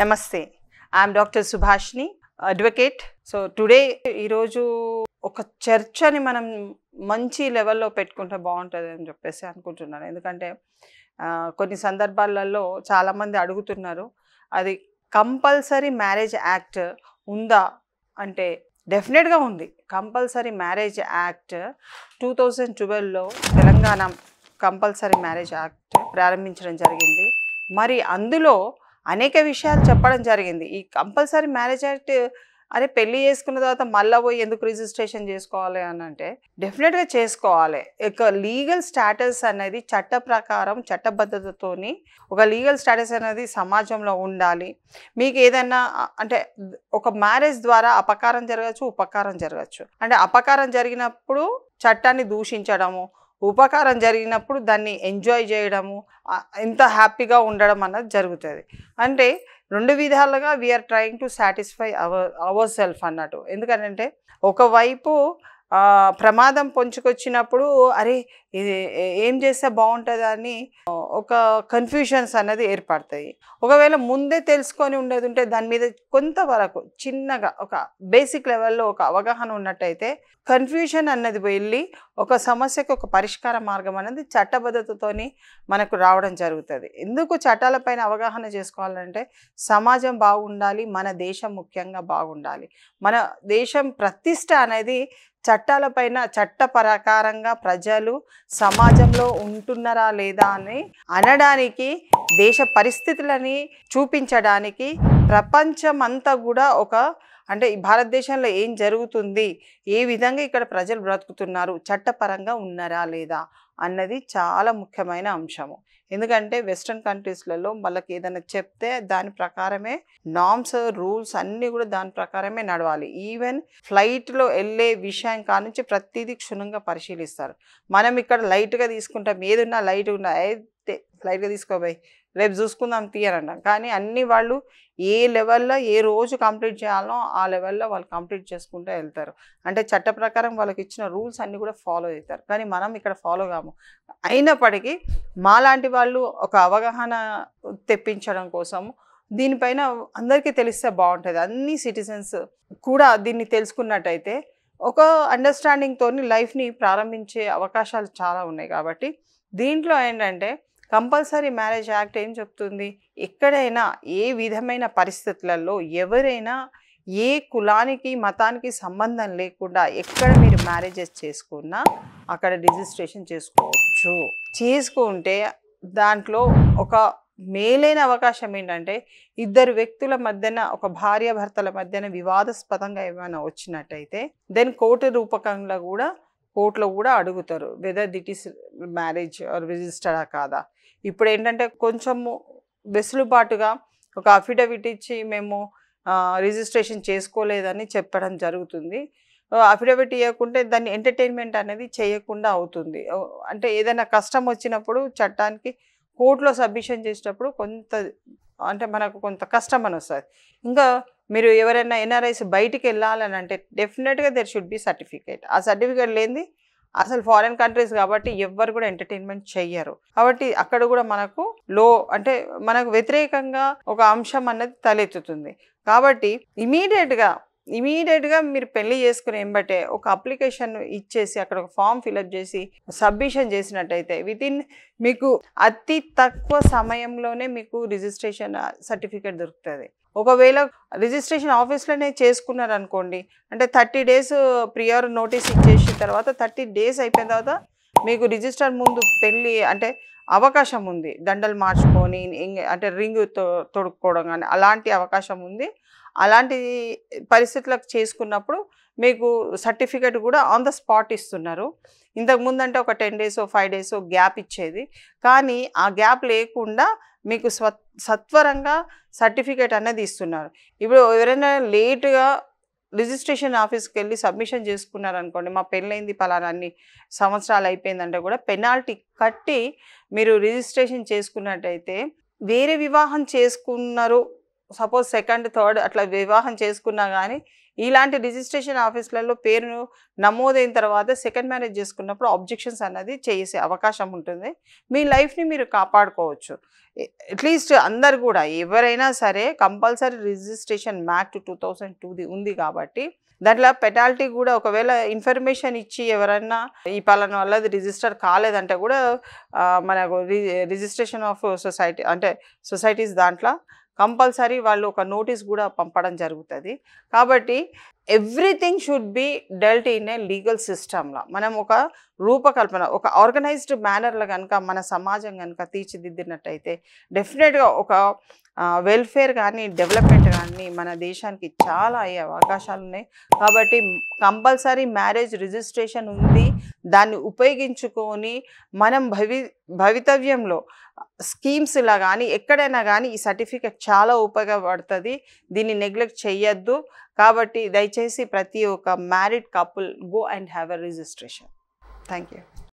నమస్తే I'm doctor సుభాష్ని advocate so today ఈరోజు ఒక చర్చని మనం మంచి లెవెల్లో పెట్టుకుంటే బాగుంటుంది అని చెప్పేసి అనుకుంటున్నాను ఎందుకంటే కొన్ని సందర్భాలలో చాలామంది అడుగుతున్నారు అది కంపల్సరీ మ్యారేజ్ యాక్ట్ ఉందా అంటే డెఫినెట్గా ఉంది compulsory marriage act two thousand ట్వెల్వ్లో తెలంగాణ కంపల్సరీ మ్యారేజ్ యాక్ట్ ప్రారంభించడం జరిగింది మరి అందులో అనేక విషయాలు చెప్పడం జరిగింది ఈ కంపల్సరీ మ్యారేజ్ యాక్ట్ అరే పెళ్లి చేసుకున్న తర్వాత మళ్ళీ పోయి ఎందుకు రిజిస్ట్రేషన్ చేసుకోవాలి అని అంటే డెఫినెట్గా చేసుకోవాలి ఒక లీగల్ స్టాటస్ అనేది చట్ట ప్రకారం చట్టబద్ధతతోని ఒక లీగల్ స్టాటస్ అనేది సమాజంలో ఉండాలి మీకు ఏదైనా అంటే ఒక మ్యారేజ్ ద్వారా అపకారం జరగచ్చు ఉపకారం జరగచ్చు అంటే అపకారం జరిగినప్పుడు చట్టాన్ని దూషించడము ఉపకారం జరిగినప్పుడు దాన్ని ఎంజాయ్ చేయడము ఎంత హ్యాపీగా ఉండడం అన్నది జరుగుతుంది అంటే రెండు విధాలుగా we're trying to satisfy our our self అన్నట్టు ఎందుకంటే ఒకవైపు ప్రమాదం పొంచుకొచ్చినప్పుడు అరే ఇది ఏం చేస్తే బాగుంటుందా అని ఒక కన్ఫ్యూషన్స్ అన్నది ఏర్పడుతుంది ఒకవేళ ముందే తెలుసుకొని ఉండేది ఉంటే దాని మీద కొంతవరకు చిన్నగా ఒక బేసిక్ లెవెల్లో ఒక అవగాహన ఉన్నట్టయితే కన్ఫ్యూషన్ అన్నది వెళ్ళి ఒక సమస్యకు ఒక పరిష్కార మార్గం అనేది చట్టబద్ధతతో మనకు రావడం జరుగుతుంది ఎందుకు చట్టాలపైన అవగాహన చేసుకోవాలంటే సమాజం బాగుండాలి మన దేశం ముఖ్యంగా బాగుండాలి మన దేశం ప్రతిష్ట అనేది చట్టాలపైన చట్ట ప్రకారంగా ప్రజలు సమాజంలో ఉంటున్నారా లేదా అని అనడానికి దేశ పరిస్థితులని చూపించడానికి ప్రపంచమంతా కూడా ఒక అంటే భారతదేశంలో ఏం జరుగుతుంది ఏ విధంగా ఇక్కడ ప్రజలు బ్రతుకుతున్నారు చట్టపరంగా ఉన్నారా లేదా అన్నది చాలా ముఖ్యమైన అంశము ఎందుకంటే వెస్ట్రన్ కంట్రీస్లలో వాళ్ళకి ఏదైనా చెప్తే దాని ప్రకారమే నామ్స్ రూల్స్ అన్నీ కూడా దాని ప్రకారమే నడవాలి ఈవెన్ ఫ్లైట్లో వెళ్ళే విషయం కానించి ప్రతిదీ క్షుణ్ణంగా పరిశీలిస్తారు మనం ఇక్కడ లైట్గా తీసుకుంటాం ఏదున్నా లైట్ ఉన్నా అయితే లైట్గా తీసుకోబోయి రేపు చూసుకుందాం తీయరంటాం కానీ అన్ని వాళ్ళు ఏ లెవెల్లో ఏ రోజు కంప్లీట్ చేయాలో ఆ లెవెల్లో వాళ్ళు కంప్లీట్ చేసుకుంటూ వెళ్తారు అంటే చట్ట ప్రకారం వాళ్ళకి ఇచ్చిన రూల్స్ అన్నీ కూడా ఫాలో అవుతారు కానీ మనం ఇక్కడ ఫాలో కాబట్టి ఉంటాము అయినప్పటికీ మాలాంటి వాళ్ళు ఒక అవగాహన తెప్పించడం కోసము దీనిపైన అందరికీ తెలిస్తే బాగుంటుంది అన్ని సిటిజన్స్ కూడా దీన్ని తెలుసుకున్నట్టయితే ఒక అండర్స్టాండింగ్తో లైఫ్ని ప్రారంభించే అవకాశాలు చాలా ఉన్నాయి కాబట్టి దీంట్లో ఏంటంటే కంపల్సరీ మ్యారేజ్ యాక్ట్ ఏం చెప్తుంది ఎక్కడైనా ఏ విధమైన పరిస్థితులలో ఎవరైనా ఏ కులానికి మతానికి సంబంధం లేకుండా ఎక్కడ మీరు మ్యారేజెస్ చేసుకున్నా అక్కడ రిజిస్ట్రేషన్ చేసుకోవచ్చు చేసుకుంటే దాంట్లో ఒక మేలైన అవకాశం ఏంటంటే ఇద్దరు వ్యక్తుల మధ్యన ఒక భార్యాభర్తల మధ్యన వివాదాస్పదంగా ఏమైనా వచ్చినట్టయితే దెన్ కోర్టు రూపకంలో కూడా కోర్టులో కూడా అడుగుతారు వెదర్ దిట్ ఈస్ మ్యారేజ్ రిజిస్టర్డా కాదా ఇప్పుడు ఏంటంటే కొంచెము వెసులుబాటుగా ఒక అఫిడవిట్ ఇచ్చి మేము రిజిస్ట్రేషన్ చేసుకోలేదని చెప్పడం జరుగుతుంది అఫిడవిట్ ఇవ్వకుంటే దాన్ని ఎంటర్టైన్మెంట్ అనేది చేయకుండా అవుతుంది అంటే ఏదైనా కష్టం వచ్చినప్పుడు చట్టానికి కోర్టులో సబ్మిషన్ చేసేటప్పుడు కొంత అంటే మనకు కొంత కష్టం అని వస్తుంది ఇంకా మీరు ఎవరైనా ఎన్ఆర్ఐస్ బయటికి వెళ్ళాలని అంటే డెఫినెట్గా దెర్ షుడ్ బి సర్టిఫికేట్ ఆ సర్టిఫికేట్ లేనిది అసలు ఫారిన్ కంట్రీస్ కాబట్టి ఎవ్వరు కూడా ఎంటర్టైన్మెంట్ చెయ్యరు కాబట్టి అక్కడ కూడా మనకు లో అంటే మనకు వ్యతిరేకంగా ఒక అంశం అన్నది తలెత్తుతుంది కాబట్టి ఇమీడియట్గా ఇమీడియట్గా మీరు పెళ్లి చేసుకుని ఏంబట్టే ఒక అప్లికేషన్ ఇచ్చేసి అక్కడ ఒక ఫామ్ ఫిలప్ చేసి సబ్మిషన్ చేసినట్టయితే వితిన్ మీకు అతి తక్కువ సమయంలోనే మీకు రిజిస్ట్రేషన్ సర్టిఫికేట్ దొరుకుతుంది ఒకవేళ రిజిస్ట్రేషన్ ఆఫీస్లోనే చేసుకున్నారనుకోండి అంటే థర్టీ డేస్ ప్రియర్ నోటీస్ ఇచ్చేసిన తర్వాత థర్టీ డేస్ అయిపోయిన తర్వాత మీకు రిజిస్టర్ ముందు పెళ్ళి అంటే అవకాశం ఉంది దండలు మార్చుకొని అంటే రింగ్ తొడుక్కోవడం కానీ అలాంటి అవకాశం ఉంది అలాంటి పరిస్థితులకు చేసుకున్నప్పుడు మీకు సర్టిఫికేట్ కూడా ఆన్ ద స్పాట్ ఇస్తున్నారు అంటే ఒక ten days five days gap ఇచ్చేది కానీ ఆ గ్యాప్ లేకుండా మీకు స్వ సత్వరంగా సర్టిఫికేట్ అనేది ఇస్తున్నారు ఇప్పుడు ఎవరైనా లేటుగా రిజిస్ట్రేషన్ ఆఫీస్కి వెళ్ళి సబ్మిషన్ చేసుకున్నారనుకోండి మా పెళ్ళైంది పలానా అన్ని సంవత్సరాలు అయిపోయిందంటే కూడా పెనాల్టీ కట్టి మీరు రిజిస్ట్రేషన్ చేసుకున్నట్టయితే వేరే వివాహం చేసుకున్నారు సపోజ్ సెకండ్ థర్డ్ అట్లా వివాహం చేసుకున్నా కానీ ఇలాంటి రిజిస్ట్రేషన్ ఆఫీసులలో పేరును నమోదైన తర్వాత సెకండ్ మ్యారేజ్ చేసుకున్నప్పుడు అబ్జెక్షన్స్ అన్నది చేసే అవకాశం ఉంటుంది మీ లైఫ్ని మీరు కాపాడుకోవచ్చు అట్లీస్ట్ అందరు కూడా ఎవరైనా సరే compulsory registration to two thousand టూది ఉంది కాబట్టి దాంట్లో పెనాల్టీ కూడా ఒకవేళ ఇన్ఫర్మేషన్ ఇచ్చి ఎవరన్నా ఈ పాలన వల్ల రిజిస్టర్ కాలేదంటే కూడా మనకు రిజిస్ట్రేషన్ ఆఫ్ సొసైటీ అంటే సొసైటీస్ దాంట్లో కంపల్సరీ వాళ్ళు ఒక నోటీస్ కూడా పంపడం జరుగుతుంది కాబట్టి everything should be dealt in a legal సిస్టమ్లో మనం ఒక రూపకల్పన ఒక ఆర్గనైజ్డ్ మేనర్లో కనుక మన సమాజం కనుక తీర్చిదిద్దినట్టయితే డెఫినెట్గా ఒక వెల్ఫేర్ కానీ డెవలప్మెంట్ కానీ మన దేశానికి చాలా అయ్యే అవకాశాలు ఉన్నాయి కాబట్టి కంపల్సరీ మ్యారేజ్ రిజిస్ట్రేషన్ ఉంది దాన్ని ఉపయోగించుకొని మనం భవి భవితవ్యంలో స్కీమ్స్ ఇలా కానీ ఎక్కడైనా కానీ ఈ సర్టిఫికేట్ చాలా ఉపయోగపడుతుంది దీన్ని నెగ్లెక్ట్ చేయొద్దు కాబట్టి దయచేసి ప్రతి ఒక్క married couple go and have a registration thank you